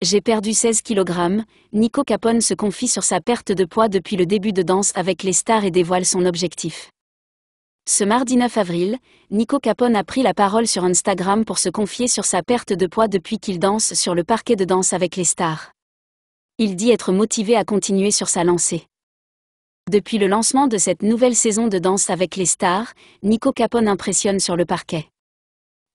J'ai perdu 16 kg. Nico Capone se confie sur sa perte de poids depuis le début de Danse avec les stars et dévoile son objectif. Ce mardi 9 avril, Nico Capone a pris la parole sur Instagram pour se confier sur sa perte de poids depuis qu'il danse sur le parquet de Danse avec les stars. Il dit être motivé à continuer sur sa lancée. Depuis le lancement de cette nouvelle saison de Danse avec les stars, Nico Capone impressionne sur le parquet.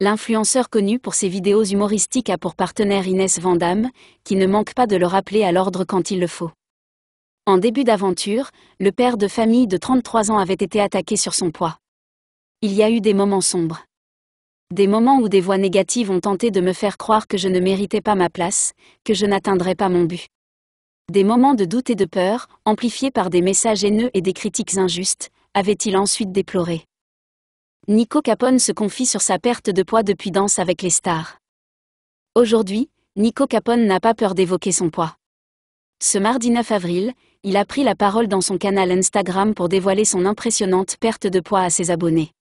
L'influenceur connu pour ses vidéos humoristiques a pour partenaire Inès Vandamme, qui ne manque pas de le rappeler à l'ordre quand il le faut. En début d'aventure, le père de famille de 33 ans avait été attaqué sur son poids. Il y a eu des moments sombres. Des moments où des voix négatives ont tenté de me faire croire que je ne méritais pas ma place, que je n'atteindrais pas mon but. Des moments de doute et de peur, amplifiés par des messages haineux et des critiques injustes, avait-il ensuite déploré. Nico Capone se confie sur sa perte de poids depuis Danse avec les stars. Aujourd'hui, Nico Capone n'a pas peur d'évoquer son poids. Ce mardi 9 avril, il a pris la parole dans son canal Instagram pour dévoiler son impressionnante perte de poids à ses abonnés.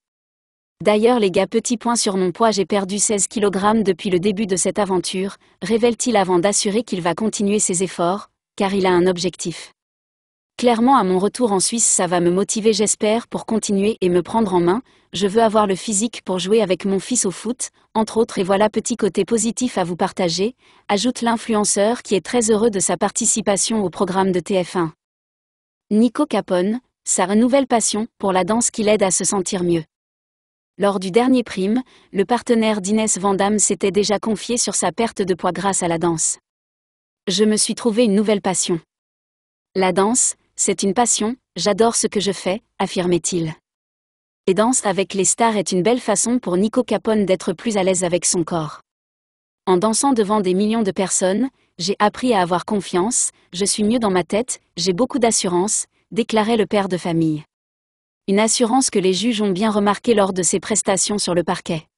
D'ailleurs les gars petit point sur mon poids j'ai perdu 16 kg depuis le début de cette aventure, révèle-t-il avant d'assurer qu'il va continuer ses efforts, car il a un objectif. Clairement à mon retour en Suisse ça va me motiver j'espère pour continuer et me prendre en main, je veux avoir le physique pour jouer avec mon fils au foot, entre autres et voilà petit côté positif à vous partager, ajoute l'influenceur qui est très heureux de sa participation au programme de TF1. Nico Capone, sa renouvelle passion pour la danse qui l'aide à se sentir mieux. Lors du dernier prime, le partenaire d'Inès Vandamme s'était déjà confié sur sa perte de poids grâce à la danse. Je me suis trouvé une nouvelle passion. La danse, c'est une passion, j'adore ce que je fais, affirmait-il. Et Danse avec les stars est une belle façon pour Nico Capone d'être plus à l'aise avec son corps. En dansant devant des millions de personnes, j'ai appris à avoir confiance, je suis mieux dans ma tête, j'ai beaucoup d'assurance, déclarait le père de famille. Une assurance que les juges ont bien remarquée lors de ses prestations sur le parquet.